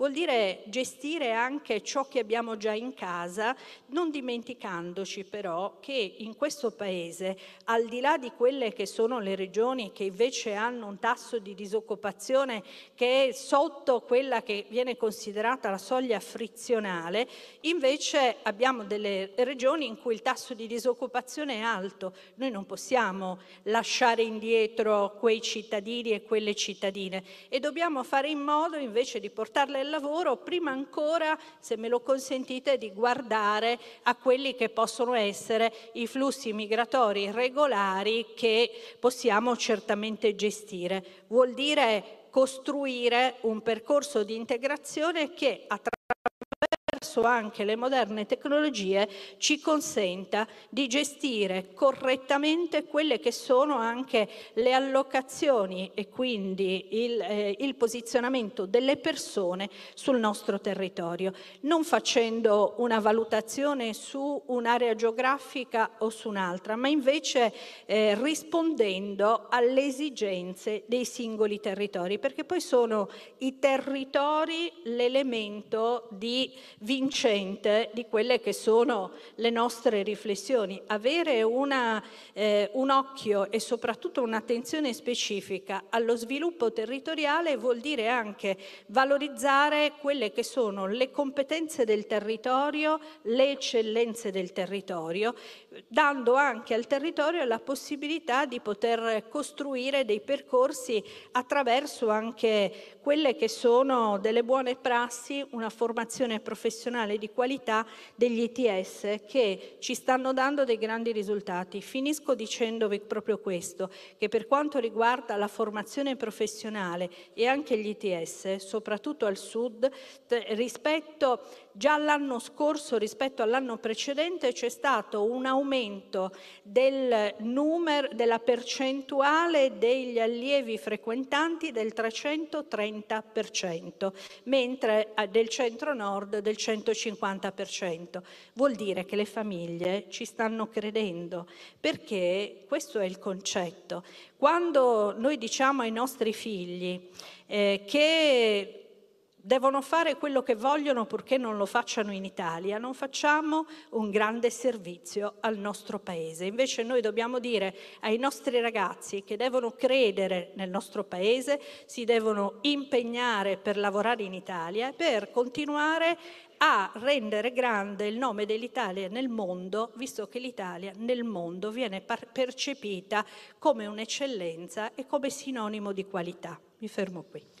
Vuol dire gestire anche ciò che abbiamo già in casa, non dimenticandoci però che in questo Paese, al di là di quelle che sono le regioni che invece hanno un tasso di disoccupazione che è sotto quella che viene considerata la soglia frizionale, invece abbiamo delle regioni in cui il tasso di disoccupazione è alto. Noi non possiamo lasciare indietro quei cittadini e quelle cittadine e dobbiamo fare in modo invece di portarle là lavoro, prima ancora, se me lo consentite, di guardare a quelli che possono essere i flussi migratori regolari che possiamo certamente gestire. Vuol dire costruire un percorso di integrazione che attraverso attraverso anche le moderne tecnologie ci consenta di gestire correttamente quelle che sono anche le allocazioni e quindi il, eh, il posizionamento delle persone sul nostro territorio, non facendo una valutazione su un'area geografica o su un'altra, ma invece eh, rispondendo alle esigenze dei singoli territori, perché poi sono i territori l'elemento di vincente di quelle che sono le nostre riflessioni. Avere una, eh, un occhio e soprattutto un'attenzione specifica allo sviluppo territoriale vuol dire anche valorizzare quelle che sono le competenze del territorio, le eccellenze del territorio, dando anche al territorio la possibilità di poter costruire dei percorsi attraverso anche quelle che sono delle buone prassi, una formazione professionale professionale di qualità degli ITS che ci stanno dando dei grandi risultati. Finisco dicendovi proprio questo, che per quanto riguarda la formazione professionale e anche gli ITS, soprattutto al sud, rispetto già all'anno scorso rispetto all'anno precedente c'è stato un aumento del numero, della percentuale degli allievi frequentanti del 330%, mentre eh, del centro nord del 100%. 150%. Vuol dire che le famiglie ci stanno credendo, perché questo è il concetto. Quando noi diciamo ai nostri figli eh, che devono fare quello che vogliono purché non lo facciano in Italia, non facciamo un grande servizio al nostro paese. Invece noi dobbiamo dire ai nostri ragazzi che devono credere nel nostro paese, si devono impegnare per lavorare in Italia e per continuare a rendere grande il nome dell'Italia nel mondo, visto che l'Italia nel mondo viene percepita come un'eccellenza e come sinonimo di qualità. Mi fermo qui.